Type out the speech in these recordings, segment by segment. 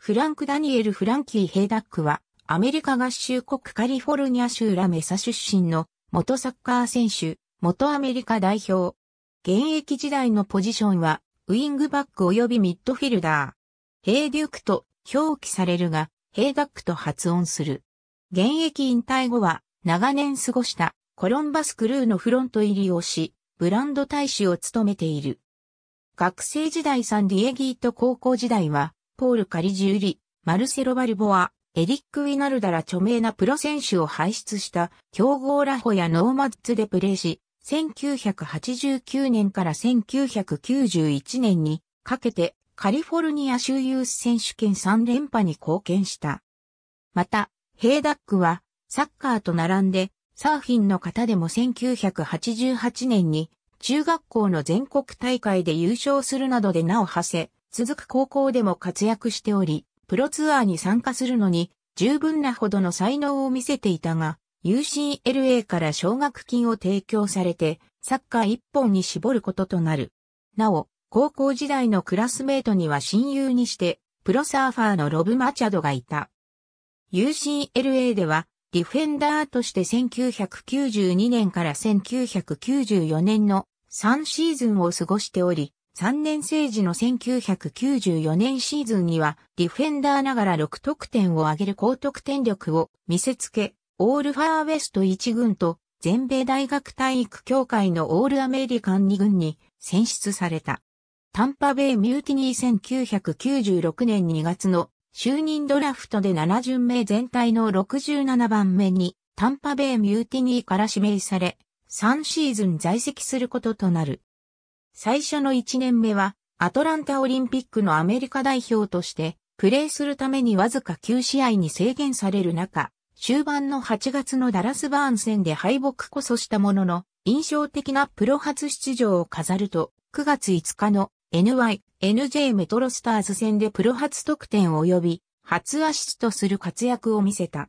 フランク・ダニエル・フランキー・ヘイダックは、アメリカ合衆国カリフォルニア州ラメサ出身の元サッカー選手、元アメリカ代表。現役時代のポジションは、ウィングバック及びミッドフィルダー。ヘイデュークと表記されるが、ヘイダックと発音する。現役引退後は、長年過ごしたコロンバスクルーのフロント入りをし、ブランド大使を務めている。学生時代サンディエギーと高校時代は、ポール・カリジュリ、マルセロ・バルボア、エリック・ウィナルダら著名なプロ選手を輩出した強豪ラホやノーマッツでプレーし、1989年から1991年にかけてカリフォルニア州ユース選手権3連覇に貢献した。また、ヘイダックはサッカーと並んでサーフィンの方でも1988年に中学校の全国大会で優勝するなどで名を馳せ、続く高校でも活躍しており、プロツアーに参加するのに十分なほどの才能を見せていたが、UCLA から奨学金を提供されて、サッカー一本に絞ることとなる。なお、高校時代のクラスメートには親友にして、プロサーファーのロブ・マチャドがいた。UCLA では、ディフェンダーとして1992年から1994年の3シーズンを過ごしており、3年生時の1994年シーズンには、ディフェンダーながら6得点を挙げる高得点力を見せつけ、オールファーウェスト1軍と、全米大学体育協会のオールアメリカン2軍に選出された。タンパベイ・ミューティニー1996年2月の就任ドラフトで7巡目全体の67番目にタンパベイ・ミューティニーから指名され、3シーズン在籍することとなる。最初の1年目は、アトランタオリンピックのアメリカ代表として、プレーするためにわずか9試合に制限される中、終盤の8月のダラスバーン戦で敗北こそしたものの、印象的なプロ初出場を飾ると、9月5日の NY、NJ メトロスターズ戦でプロ初得点及び、初アシストする活躍を見せた。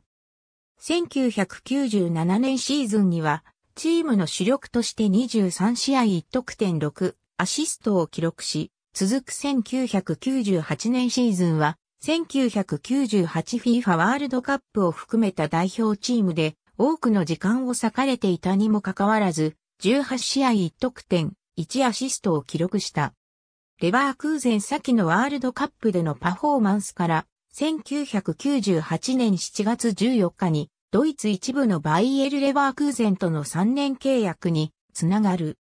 1997年シーズンには、チームの主力として23試合1得点6アシストを記録し、続く1998年シーズンは、1998FIFA ワールドカップを含めた代表チームで多くの時間を割かれていたにもかかわらず、18試合1得点、1アシストを記録した。レバークーゼン先のワールドカップでのパフォーマンスから、1998年7月14日に、ドイツ一部のバイエル・レバークーゼンとの3年契約につながる。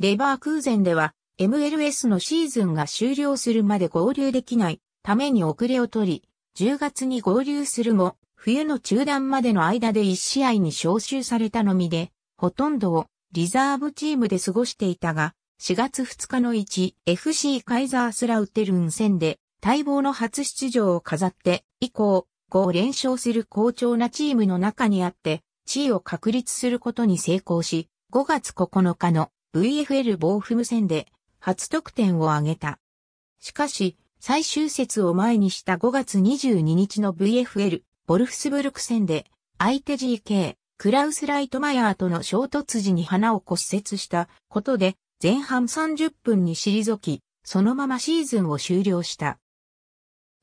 レバークーゼンでは MLS のシーズンが終了するまで合流できないために遅れを取り、10月に合流するも、冬の中断までの間で1試合に招集されたのみで、ほとんどをリザーブチームで過ごしていたが、4月2日の 1FC カイザースラウテルン戦で待望の初出場を飾って以降、5連勝する好調なチームの中にあって、地位を確立することに成功し、5月9日の VFL 防府無線で初得点を挙げた。しかし、最終節を前にした5月22日の VFL ボルフスブルク戦で相手 GK クラウス・ライトマヤーとの衝突時に花を骨折したことで前半30分に退き、そのままシーズンを終了した。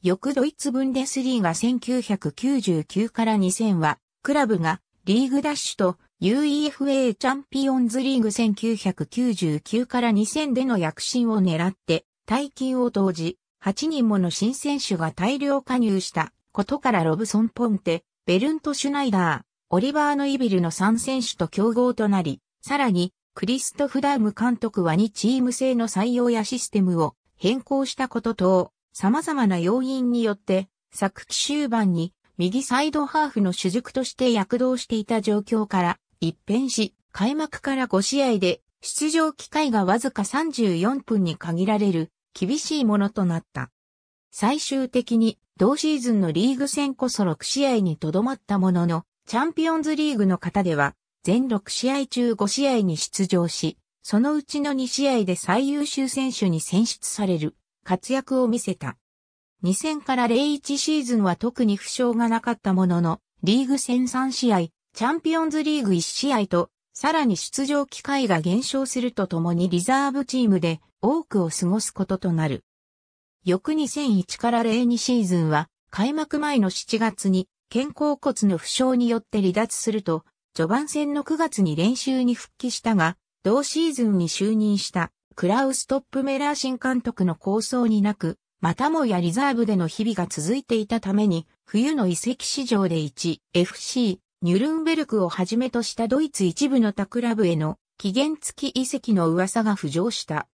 翌ドイツブンデスリーが1999から2000は、クラブがリーグダッシュと UEFA チャンピオンズリーグ1999から2000での躍進を狙って、大金を投じ、8人もの新選手が大量加入したことからロブソン・ポンテ、ベルント・シュナイダー、オリバー・ノイビルの3選手と競合となり、さらに、クリストフ・ダーム監督は2チーム制の採用やシステムを変更したことと、様々な要因によって、昨季終盤に右サイドハーフの主軸として躍動していた状況から、一変し、開幕から5試合で出場機会がわずか34分に限られる厳しいものとなった。最終的に同シーズンのリーグ戦こそ6試合にとどまったものの、チャンピオンズリーグの方では全6試合中5試合に出場し、そのうちの2試合で最優秀選手に選出される活躍を見せた。2000から01シーズンは特に負傷がなかったものの、リーグ戦3試合、チャンピオンズリーグ1試合と、さらに出場機会が減少するとともにリザーブチームで多くを過ごすこととなる。翌2001から02シーズンは、開幕前の7月に肩甲骨の負傷によって離脱すると、序盤戦の9月に練習に復帰したが、同シーズンに就任したクラウストップメラー新監督の構想になく、またもやリザーブでの日々が続いていたために、冬の移籍市場で 1FC ニュルンベルクをはじめとしたドイツ一部の他クラブへの期限付き移籍の噂が浮上した。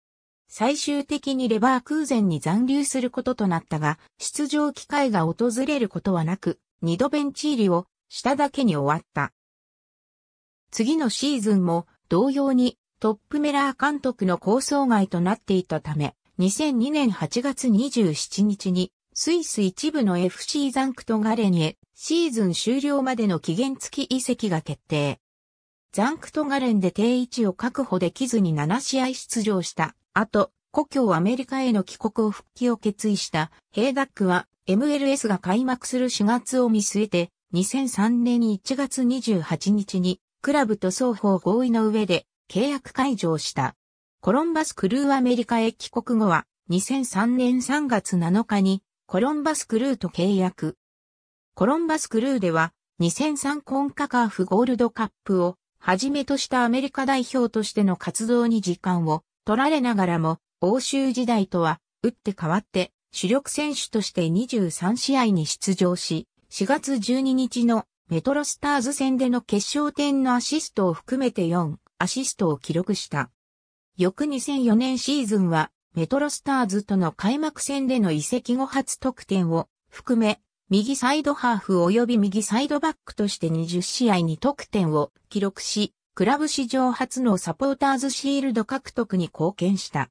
最終的にレバークーゼンに残留することとなったが、出場機会が訪れることはなく、二度ベンチ入りをしただけに終わった。次のシーズンも同様にトップメラー監督の構想外となっていたため、2002年8月27日にスイス一部の FC ザンクトガレニエ、シーズン終了までの期限付き移籍が決定。ザンクトガレンで定位置を確保できずに7試合出場した後、故郷アメリカへの帰国を復帰を決意したヘイダックは MLS が開幕する4月を見据えて2003年1月28日にクラブと双方合意の上で契約解除をした。コロンバスクルーアメリカへ帰国後は2003年3月7日にコロンバスクルーと契約。コロンバスクルーでは2003コンカカーフゴールドカップをはじめとしたアメリカ代表としての活動に時間を取られながらも欧州時代とは打って変わって主力選手として23試合に出場し4月12日のメトロスターズ戦での決勝点のアシストを含めて4アシストを記録した。翌2004年シーズンはメトロスターズとの開幕戦での移籍後初得点を含め、右サイドハーフ及び右サイドバックとして20試合に得点を記録し、クラブ史上初のサポーターズシールド獲得に貢献した。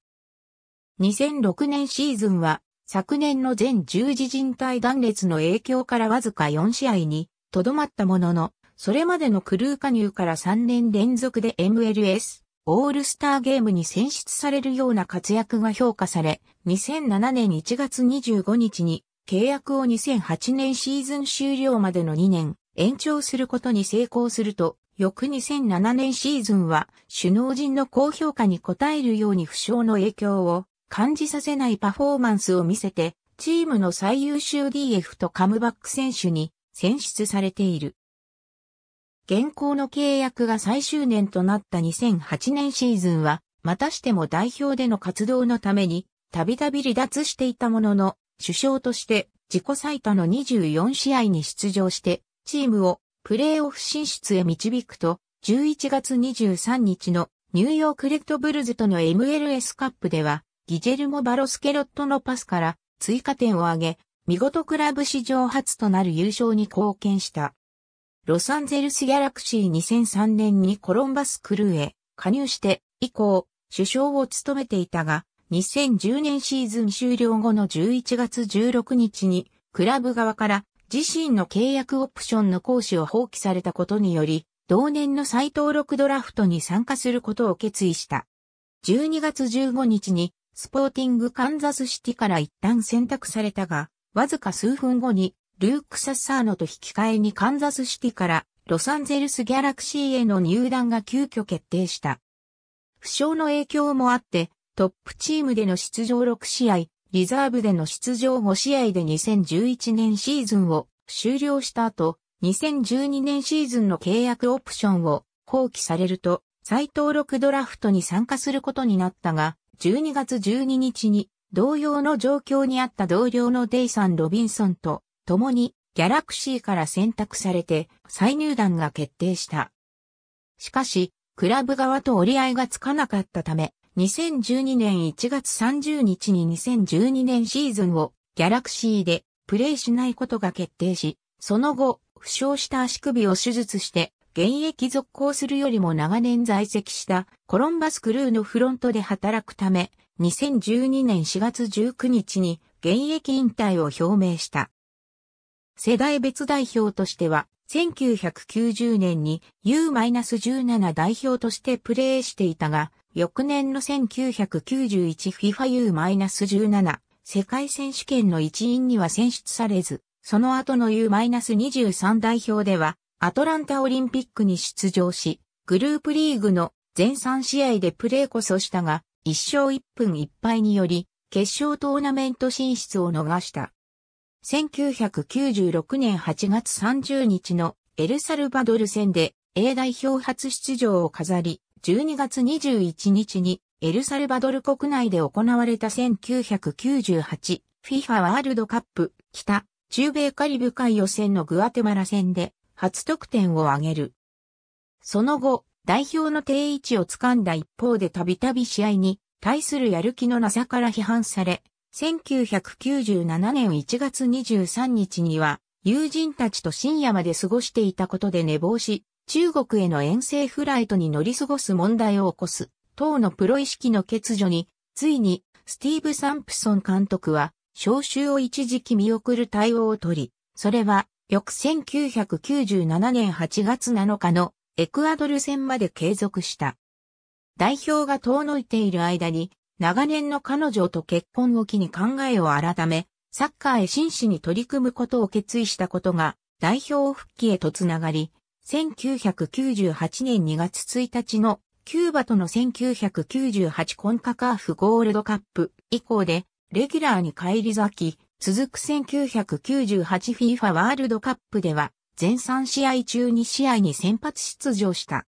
2006年シーズンは、昨年の全十字人体断裂の影響からわずか4試合にとどまったものの、それまでのクルー加入から3年連続で MLS オールスターゲームに選出されるような活躍が評価され、2007年1月25日に契約を2008年シーズン終了までの2年延長することに成功すると、翌2007年シーズンは首脳陣の高評価に応えるように負傷の影響を感じさせないパフォーマンスを見せて、チームの最優秀 DF とカムバック選手に選出されている。現行の契約が最終年となった2008年シーズンは、またしても代表での活動のために、たびたび離脱していたものの、首相として自己最多の24試合に出場して、チームをプレーオフ進出へ導くと、11月23日のニューヨークレッドブルズとの MLS カップでは、ギジェルモ・バロスケロットのパスから追加点を挙げ、見事クラブ史上初となる優勝に貢献した。ロサンゼルスギャラクシー2003年にコロンバスクルーへ加入して以降、首相を務めていたが、2010年シーズン終了後の11月16日に、クラブ側から自身の契約オプションの行使を放棄されたことにより、同年の再登録ドラフトに参加することを決意した。12月15日に、スポーティングカンザスシティから一旦選択されたが、わずか数分後にルーク・サッサーノと引き換えにカンザスシティからロサンゼルス・ギャラクシーへの入団が急遽決定した。負傷の影響もあって、トップチームでの出場6試合、リザーブでの出場5試合で2011年シーズンを終了した後、2012年シーズンの契約オプションを放棄されると、再登録ドラフトに参加することになったが、12月12日に同様の状況にあった同僚のデイサン・ロビンソンと共にギャラクシーから選択されて再入団が決定した。しかし、クラブ側と折り合いがつかなかったため、2012年1月30日に2012年シーズンをギャラクシーでプレーしないことが決定し、その後、負傷した足首を手術して現役続行するよりも長年在籍したコロンバスクルーのフロントで働くため、2012年4月19日に現役引退を表明した。世代別代表としては、1990年に U-17 代表としてプレーしていたが、翌年の 1991FIFAU-17 世界選手権の一員には選出されず、その後の U-23 代表では、アトランタオリンピックに出場し、グループリーグの全3試合でプレーこそしたが、1勝1分1敗により、決勝トーナメント進出を逃した。1996年8月30日のエルサルバドル戦で A 代表初出場を飾り、12月21日にエルサルバドル国内で行われた 1998FIFA ワールドカップ北中米カリブ海予選のグアテマラ戦で初得点を挙げる。その後、代表の定位置を掴んだ一方でたびたび試合に対するやる気のなさから批判され、1997年1月23日には、友人たちと深夜まで過ごしていたことで寝坊し、中国への遠征フライトに乗り過ごす問題を起こす、党のプロ意識の欠如に、ついに、スティーブ・サンプソン監督は、招集を一時期見送る対応を取り、それは、翌1997年8月7日のエクアドル戦まで継続した。代表が遠のいている間に、長年の彼女と結婚を機に考えを改め、サッカーへ真摯に取り組むことを決意したことが、代表復帰へとつながり、1998年2月1日のキューバとの1998コンカカーフゴールドカップ以降で、レギュラーに返り咲き、続く 1998FIFA ワールドカップでは、全3試合中2試合に先発出場した。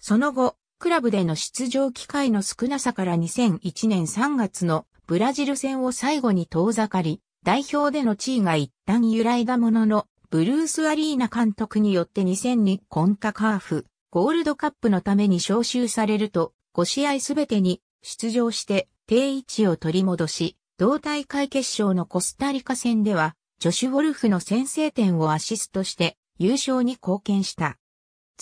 その後、クラブでの出場機会の少なさから2001年3月のブラジル戦を最後に遠ざかり、代表での地位が一旦揺らいだものの、ブルース・アリーナ監督によって2002コンカカーフ、ゴールドカップのために招集されると、5試合すべてに出場して定位置を取り戻し、同大会決勝のコスタリカ戦では、ジョシュ・ウォルフの先制点をアシストして優勝に貢献した。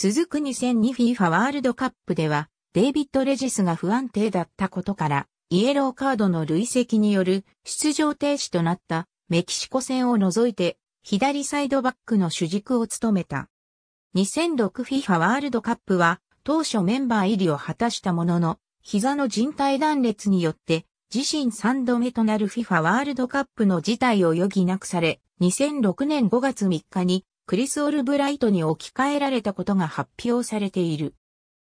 続く 2002FIFA ワールドカップでは、デイビッド・レジスが不安定だったことから、イエローカードの累積による出場停止となったメキシコ戦を除いて、左サイドバックの主軸を務めた。2006FIFA ワールドカップは、当初メンバー入りを果たしたものの、膝の人体断裂によって、自身3度目となる FIFA ワールドカップの事態を余儀なくされ、2006年5月3日にクリス・オルブライトに置き換えられたことが発表されている。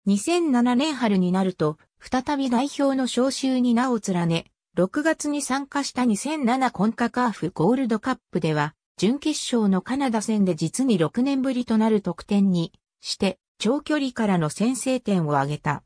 2007年春になると、再び代表の招集に名を連ね、6月に参加した2007コンカカーフゴールドカップでは、準決勝のカナダ戦で実に6年ぶりとなる得点にして、長距離からの先制点を挙げた。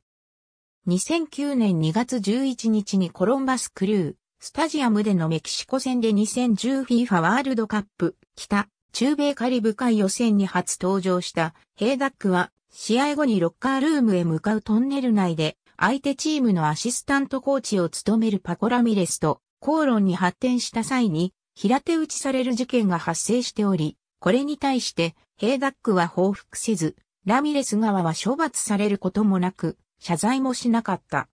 2009年2月11日にコロンバスクルー、スタジアムでのメキシコ戦で2 0 1 0ィーファワールドカップ、北中米カリブ海予選に初登場したヘイダックは試合後にロッカールームへ向かうトンネル内で相手チームのアシスタントコーチを務めるパコラミレスと口論に発展した際に平手打ちされる事件が発生しており、これに対してヘイダックは報復せず、ラミレス側は処罰されることもなく、謝罪もしなかった。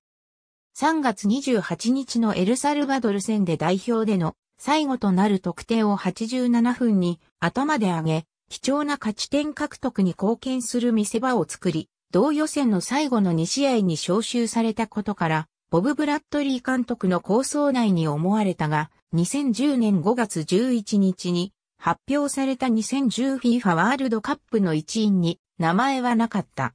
3月28日のエルサルバドル戦で代表での最後となる得点を87分に頭で上げ、貴重な勝ち点獲得に貢献する見せ場を作り、同予選の最後の2試合に招集されたことから、ボブ・ブラッドリー監督の構想内に思われたが、2010年5月11日に発表された 2010FIFA ワールドカップの一員に名前はなかった。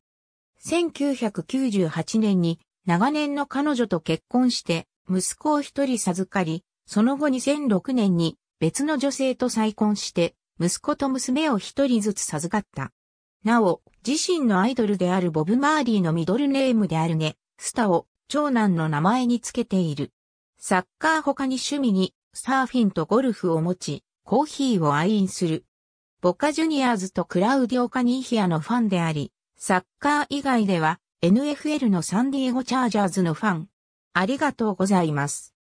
1998年に長年の彼女と結婚して息子を一人授かり、その後2006年に別の女性と再婚して息子と娘を一人ずつ授かった。なお、自身のアイドルであるボブ・マーリーのミドルネームであるね、スタを長男の名前につけている。サッカー他に趣味にサーフィンとゴルフを持ち、コーヒーを愛飲する。ボカジュニアーズとクラウディオ・カニーヒアのファンであり、サッカー以外では NFL のサンディエゴ・チャージャーズのファン。ありがとうございます。